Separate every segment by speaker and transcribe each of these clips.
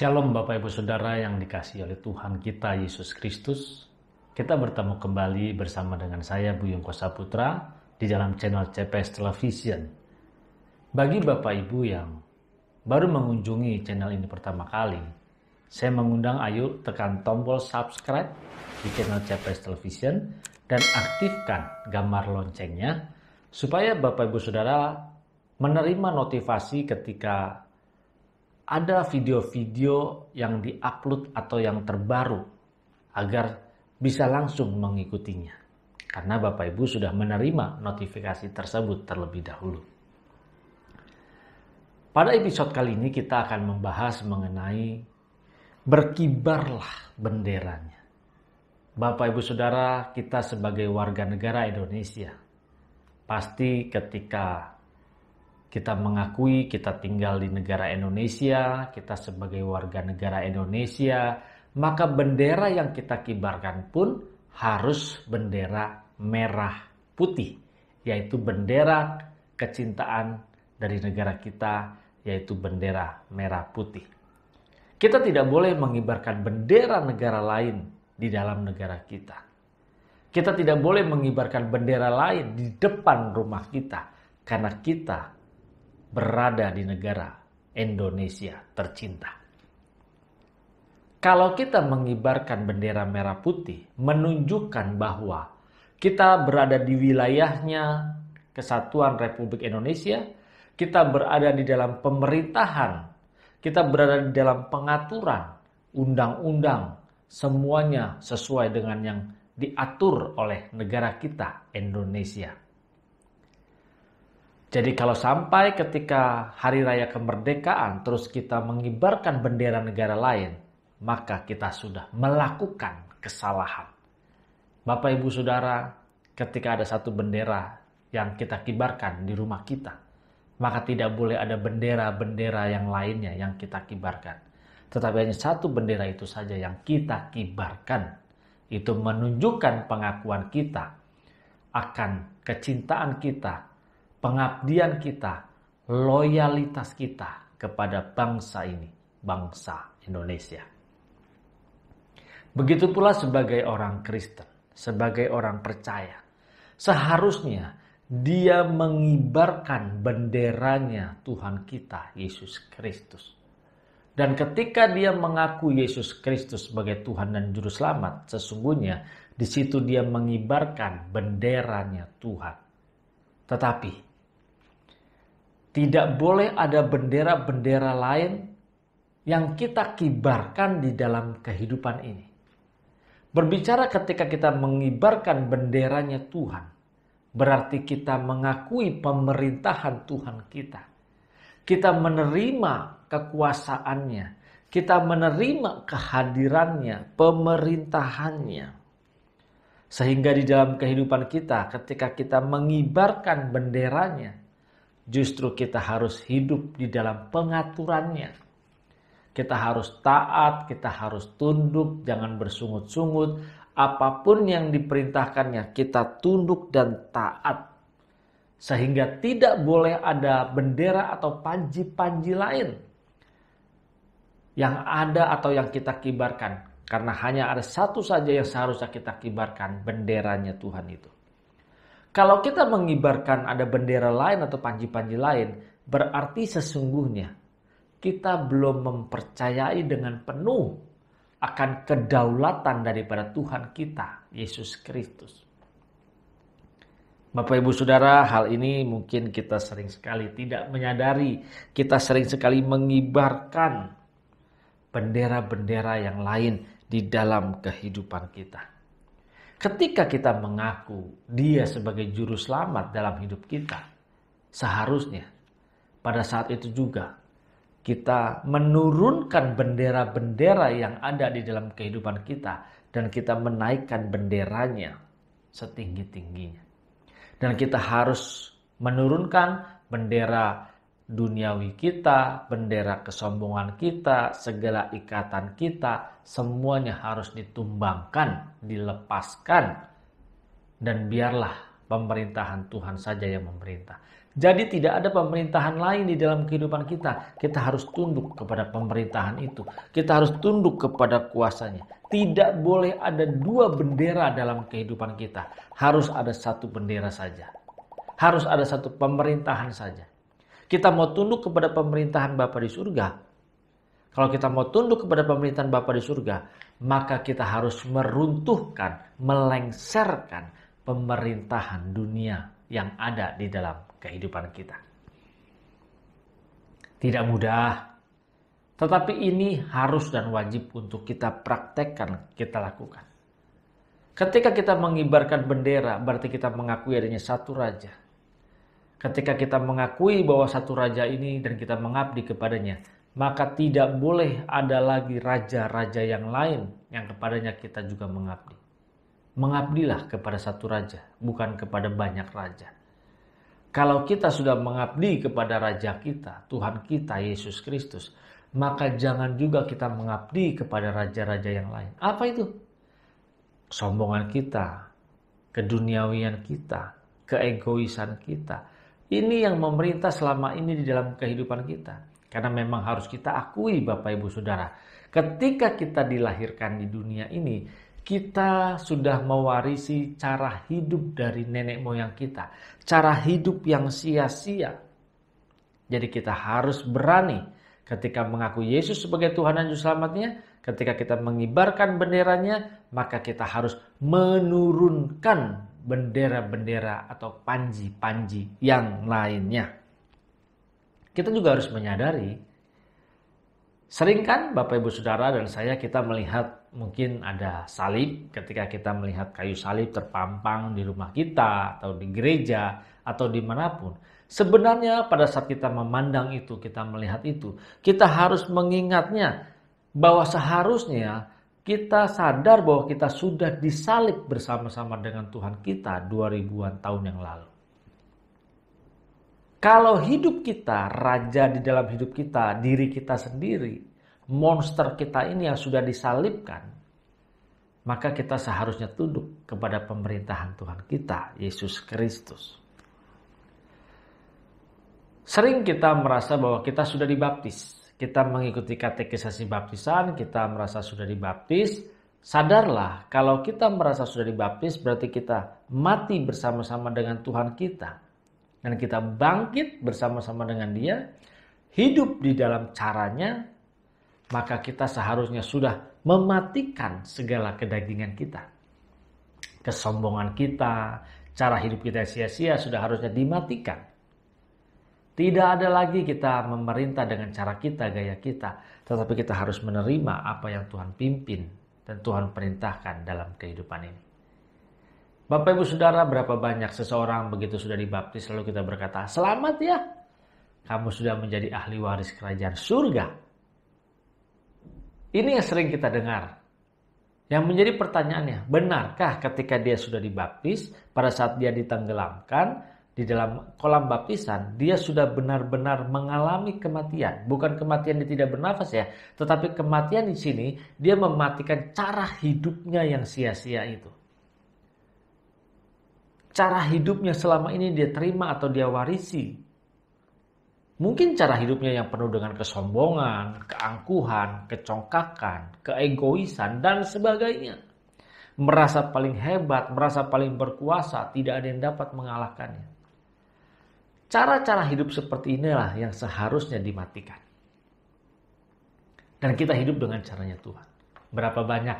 Speaker 1: Shalom Bapak Ibu Saudara yang dikasih oleh Tuhan kita Yesus Kristus. Kita bertemu kembali bersama dengan saya Buyung Kosa Putra di dalam channel CPS Television. Bagi Bapak Ibu yang baru mengunjungi channel ini pertama kali, saya mengundang ayo tekan tombol subscribe di channel CPS Television dan aktifkan gambar loncengnya supaya Bapak Ibu Saudara menerima notifikasi ketika ada video-video yang diupload atau yang terbaru agar bisa langsung mengikutinya. Karena Bapak Ibu sudah menerima notifikasi tersebut terlebih dahulu. Pada episode kali ini kita akan membahas mengenai berkibarlah benderanya. Bapak Ibu Saudara, kita sebagai warga negara Indonesia pasti ketika kita mengakui kita tinggal di negara Indonesia, kita sebagai warga negara Indonesia, maka bendera yang kita kibarkan pun harus bendera merah putih, yaitu bendera kecintaan dari negara kita, yaitu bendera merah putih. Kita tidak boleh mengibarkan bendera negara lain di dalam negara kita. Kita tidak boleh mengibarkan bendera lain di depan rumah kita, karena kita berada di negara Indonesia tercinta. Kalau kita mengibarkan bendera merah putih, menunjukkan bahwa kita berada di wilayahnya Kesatuan Republik Indonesia, kita berada di dalam pemerintahan, kita berada di dalam pengaturan, undang-undang, semuanya sesuai dengan yang diatur oleh negara kita, Indonesia. Jadi kalau sampai ketika hari raya kemerdekaan terus kita mengibarkan bendera negara lain, maka kita sudah melakukan kesalahan. Bapak Ibu Saudara, ketika ada satu bendera yang kita kibarkan di rumah kita, maka tidak boleh ada bendera-bendera yang lainnya yang kita kibarkan. Tetapi hanya satu bendera itu saja yang kita kibarkan. Itu menunjukkan pengakuan kita akan kecintaan kita pengabdian kita, loyalitas kita kepada bangsa ini, bangsa Indonesia. Begitu pula sebagai orang Kristen, sebagai orang percaya, seharusnya dia mengibarkan benderanya Tuhan kita Yesus Kristus. Dan ketika dia mengaku Yesus Kristus sebagai Tuhan dan Juru Selamat, sesungguhnya di situ dia mengibarkan benderanya Tuhan. Tetapi tidak boleh ada bendera-bendera lain yang kita kibarkan di dalam kehidupan ini. Berbicara ketika kita mengibarkan benderanya Tuhan, berarti kita mengakui pemerintahan Tuhan kita. Kita menerima kekuasaannya, kita menerima kehadirannya, pemerintahannya. Sehingga di dalam kehidupan kita ketika kita mengibarkan benderanya, Justru kita harus hidup di dalam pengaturannya. Kita harus taat, kita harus tunduk, jangan bersungut-sungut. Apapun yang diperintahkannya, kita tunduk dan taat. Sehingga tidak boleh ada bendera atau panji-panji lain yang ada atau yang kita kibarkan. Karena hanya ada satu saja yang seharusnya kita kibarkan, benderanya Tuhan itu. Kalau kita mengibarkan ada bendera lain atau panji-panji lain, berarti sesungguhnya kita belum mempercayai dengan penuh akan kedaulatan daripada Tuhan kita, Yesus Kristus. Bapak Ibu Saudara, hal ini mungkin kita sering sekali tidak menyadari, kita sering sekali mengibarkan bendera-bendera yang lain di dalam kehidupan kita ketika kita mengaku dia sebagai juru selamat dalam hidup kita, seharusnya pada saat itu juga kita menurunkan bendera-bendera yang ada di dalam kehidupan kita dan kita menaikkan benderanya setinggi-tingginya. Dan kita harus menurunkan bendera duniawi kita, bendera kesombongan kita, segala ikatan kita, semuanya harus ditumbangkan, dilepaskan, dan biarlah pemerintahan Tuhan saja yang memerintah. Jadi tidak ada pemerintahan lain di dalam kehidupan kita. Kita harus tunduk kepada pemerintahan itu. Kita harus tunduk kepada kuasanya. Tidak boleh ada dua bendera dalam kehidupan kita. Harus ada satu bendera saja. Harus ada satu pemerintahan saja kita mau tunduk kepada pemerintahan Bapa di surga, kalau kita mau tunduk kepada pemerintahan Bapa di surga, maka kita harus meruntuhkan, melengserkan pemerintahan dunia yang ada di dalam kehidupan kita. Tidak mudah, tetapi ini harus dan wajib untuk kita praktekkan, kita lakukan. Ketika kita mengibarkan bendera, berarti kita mengakui adanya satu raja, Ketika kita mengakui bahwa satu raja ini dan kita mengabdi kepadanya, maka tidak boleh ada lagi raja-raja yang lain yang kepadanya kita juga mengabdi. Mengabdilah kepada satu raja, bukan kepada banyak raja. Kalau kita sudah mengabdi kepada raja kita, Tuhan kita Yesus Kristus, maka jangan juga kita mengabdi kepada raja-raja yang lain. Apa itu? Sombongan kita, keduniawian kita, keegoisan kita, ini yang memerintah selama ini di dalam kehidupan kita. Karena memang harus kita akui Bapak Ibu Saudara, ketika kita dilahirkan di dunia ini, kita sudah mewarisi cara hidup dari nenek moyang kita, cara hidup yang sia-sia. Jadi kita harus berani ketika mengaku Yesus sebagai Tuhan dan Juru Selamatnya, ketika kita mengibarkan benderanya, maka kita harus menurunkan bendera-bendera atau panji-panji yang lainnya. Kita juga harus menyadari, sering kan Bapak Ibu Saudara dan saya kita melihat mungkin ada salib ketika kita melihat kayu salib terpampang di rumah kita atau di gereja atau dimanapun. Sebenarnya pada saat kita memandang itu, kita melihat itu, kita harus mengingatnya bahwa seharusnya kita sadar bahwa kita sudah disalib bersama-sama dengan Tuhan kita dua ribuan tahun yang lalu. Kalau hidup kita, raja di dalam hidup kita, diri kita sendiri, monster kita ini yang sudah disalibkan, maka kita seharusnya tunduk kepada pemerintahan Tuhan kita, Yesus Kristus. Sering kita merasa bahwa kita sudah dibaptis, kita mengikuti katekisasi baptisan, kita merasa sudah dibaptis, sadarlah kalau kita merasa sudah dibaptis berarti kita mati bersama-sama dengan Tuhan kita. Dan kita bangkit bersama-sama dengan dia, hidup di dalam caranya, maka kita seharusnya sudah mematikan segala kedagingan kita. Kesombongan kita, cara hidup kita sia-sia sudah harusnya dimatikan. Tidak ada lagi kita memerintah dengan cara kita, gaya kita, tetapi kita harus menerima apa yang Tuhan pimpin dan Tuhan perintahkan dalam kehidupan ini. Bapak Ibu Saudara, berapa banyak seseorang begitu sudah dibaptis lalu kita berkata, "Selamat ya. Kamu sudah menjadi ahli waris kerajaan surga." Ini yang sering kita dengar. Yang menjadi pertanyaannya, benarkah ketika dia sudah dibaptis, pada saat dia ditenggelamkan, di dalam kolam baptisan, dia sudah benar-benar mengalami kematian. Bukan kematian dia tidak bernafas ya, tetapi kematian di sini dia mematikan cara hidupnya yang sia-sia itu. Cara hidupnya selama ini dia terima atau dia warisi. Mungkin cara hidupnya yang penuh dengan kesombongan, keangkuhan, kecongkakan, keegoisan, dan sebagainya. Merasa paling hebat, merasa paling berkuasa, tidak ada yang dapat mengalahkannya. Cara-cara hidup seperti inilah yang seharusnya dimatikan. Dan kita hidup dengan caranya Tuhan. Berapa banyak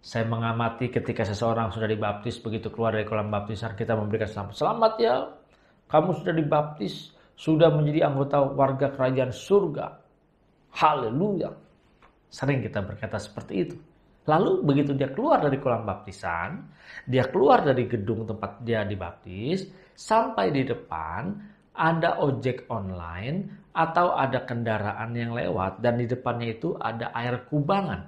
Speaker 1: saya mengamati ketika seseorang sudah dibaptis, begitu keluar dari kolam baptisan, kita memberikan selamat. Selamat ya, kamu sudah dibaptis, sudah menjadi anggota warga kerajaan surga. Haleluya. Sering kita berkata seperti itu. Lalu begitu dia keluar dari kolam baptisan, dia keluar dari gedung tempat dia dibaptis, sampai di depan ada ojek online atau ada kendaraan yang lewat dan di depannya itu ada air kubangan.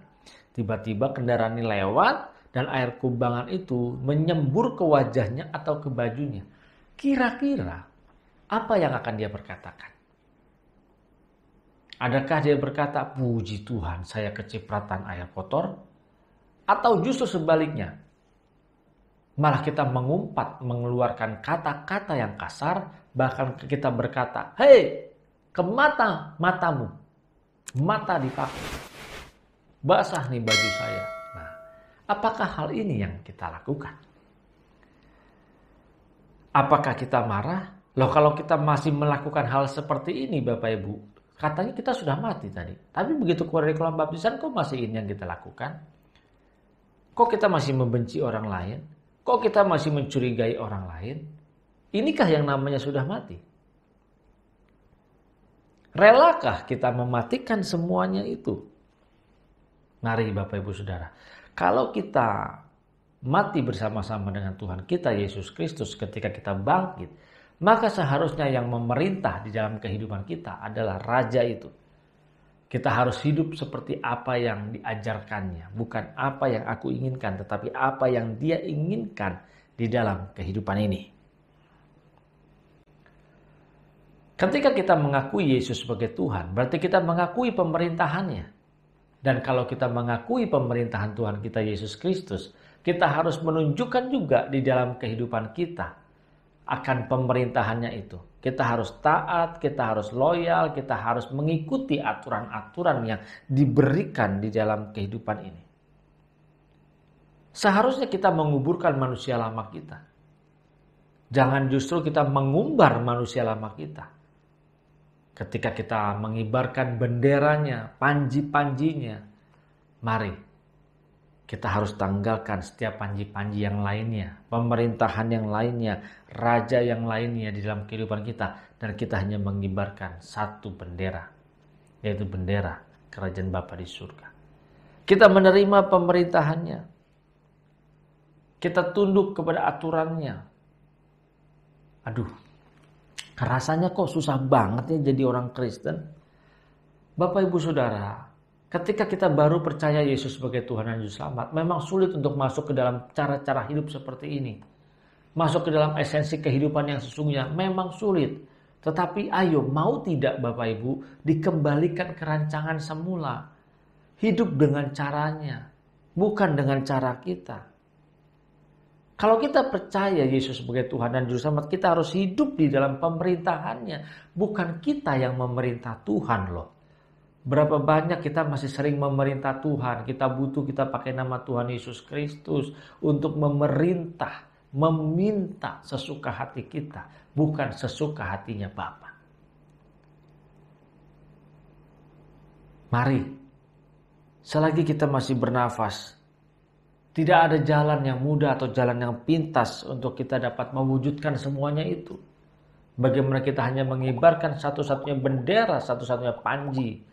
Speaker 1: Tiba-tiba kendaraan ini lewat dan air kubangan itu menyembur ke wajahnya atau ke bajunya. Kira-kira apa yang akan dia perkatakan? Adakah dia berkata, puji Tuhan saya kecipratan air kotor? Atau justru sebaliknya, malah kita mengumpat, mengeluarkan kata-kata yang kasar, bahkan kita berkata, hei, ke mata matamu, mata dipakai, basah nih baju saya. Nah, apakah hal ini yang kita lakukan? Apakah kita marah? Loh kalau kita masih melakukan hal seperti ini Bapak Ibu, katanya kita sudah mati tadi. Tapi begitu keluar dari kolam baptisan kok masih ini yang kita lakukan? Kok kita masih membenci orang lain? Kok kita masih mencurigai orang lain? Inikah yang namanya sudah mati? Relakah kita mematikan semuanya itu? Mari Bapak Ibu Saudara, kalau kita mati bersama-sama dengan Tuhan kita Yesus Kristus ketika kita bangkit, maka seharusnya yang memerintah di dalam kehidupan kita adalah raja itu. Kita harus hidup seperti apa yang diajarkannya, bukan apa yang aku inginkan, tetapi apa yang dia inginkan di dalam kehidupan ini. Ketika kita mengakui Yesus sebagai Tuhan, berarti kita mengakui pemerintahannya. Dan kalau kita mengakui pemerintahan Tuhan kita Yesus Kristus, kita harus menunjukkan juga di dalam kehidupan kita akan pemerintahannya itu. Kita harus taat, kita harus loyal, kita harus mengikuti aturan-aturan yang diberikan di dalam kehidupan ini. Seharusnya kita menguburkan manusia lama kita. Jangan justru kita mengumbar manusia lama kita. Ketika kita mengibarkan benderanya, panji-panjinya, mari kita harus tanggalkan setiap panji-panji yang lainnya, pemerintahan yang lainnya, raja yang lainnya di dalam kehidupan kita. Dan kita hanya mengibarkan satu bendera, yaitu bendera kerajaan Bapa di surga. Kita menerima pemerintahannya. Kita tunduk kepada aturannya. Aduh, rasanya kok susah banget ya jadi orang Kristen. Bapak ibu saudara, Ketika kita baru percaya Yesus sebagai Tuhan dan Juru Selamat, memang sulit untuk masuk ke dalam cara-cara hidup seperti ini. Masuk ke dalam esensi kehidupan yang sesungguhnya memang sulit. Tetapi ayo, mau tidak Bapak Ibu, dikembalikan ke rancangan semula. Hidup dengan caranya, bukan dengan cara kita. Kalau kita percaya Yesus sebagai Tuhan dan Juru Selamat, kita harus hidup di dalam pemerintahannya. Bukan kita yang memerintah Tuhan loh. Berapa banyak kita masih sering memerintah Tuhan, kita butuh kita pakai nama Tuhan Yesus Kristus untuk memerintah, meminta sesuka hati kita, bukan sesuka hatinya Bapa. Mari, selagi kita masih bernafas, tidak ada jalan yang mudah atau jalan yang pintas untuk kita dapat mewujudkan semuanya itu. Bagaimana kita hanya mengibarkan satu-satunya bendera, satu-satunya panji,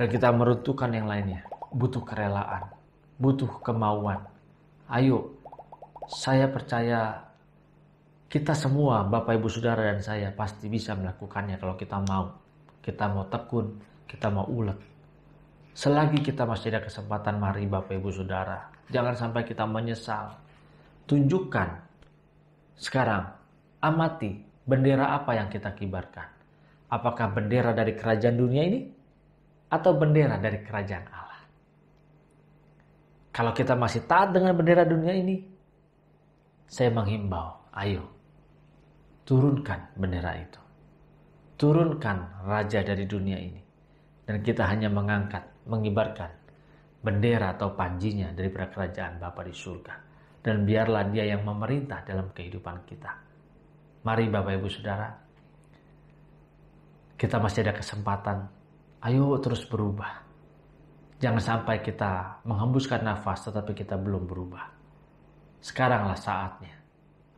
Speaker 1: dan kita meruntuhkan yang lainnya. Butuh kerelaan, butuh kemauan. Ayo, saya percaya kita semua, Bapak Ibu Saudara dan saya pasti bisa melakukannya kalau kita mau. Kita mau tekun, kita mau ulet. Selagi kita masih ada kesempatan, mari Bapak Ibu Saudara. Jangan sampai kita menyesal. Tunjukkan sekarang, amati bendera apa yang kita kibarkan. Apakah bendera dari kerajaan dunia ini? atau bendera dari kerajaan Allah. Kalau kita masih taat dengan bendera dunia ini, saya menghimbau, ayo turunkan bendera itu. Turunkan raja dari dunia ini. Dan kita hanya mengangkat, mengibarkan bendera atau panjinya dari kerajaan Bapa di surga. Dan biarlah dia yang memerintah dalam kehidupan kita. Mari Bapak Ibu Saudara, kita masih ada kesempatan Ayo terus berubah. Jangan sampai kita menghembuskan nafas tetapi kita belum berubah. Sekaranglah saatnya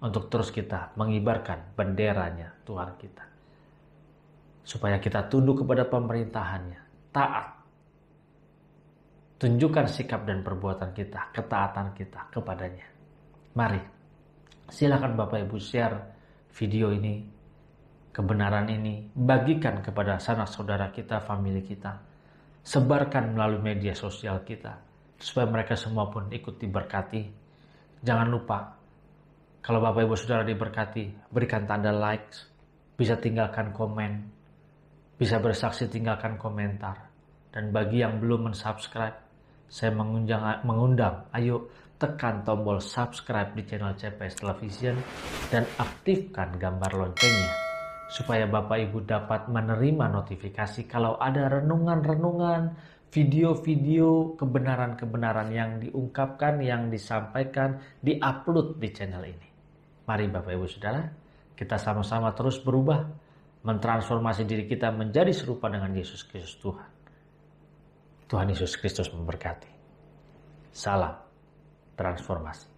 Speaker 1: untuk terus kita mengibarkan benderanya Tuhan kita. Supaya kita tunduk kepada pemerintahannya, taat. Tunjukkan sikap dan perbuatan kita, ketaatan kita kepadanya. Mari, silakan Bapak Ibu share video ini kebenaran ini, bagikan kepada sanak saudara kita, family kita. Sebarkan melalui media sosial kita, supaya mereka semua pun ikut diberkati. Jangan lupa, kalau Bapak Ibu Saudara diberkati, berikan tanda like, bisa tinggalkan komen, bisa bersaksi tinggalkan komentar. Dan bagi yang belum mensubscribe, saya mengundang, mengundang ayo tekan tombol subscribe di channel CPS Television dan aktifkan gambar loncengnya supaya Bapak Ibu dapat menerima notifikasi kalau ada renungan-renungan, video-video kebenaran-kebenaran yang diungkapkan, yang disampaikan, di upload di channel ini. Mari Bapak Ibu Saudara, kita sama-sama terus berubah, mentransformasi diri kita menjadi serupa dengan Yesus Kristus Tuhan. Tuhan Yesus Kristus memberkati. Salam transformasi.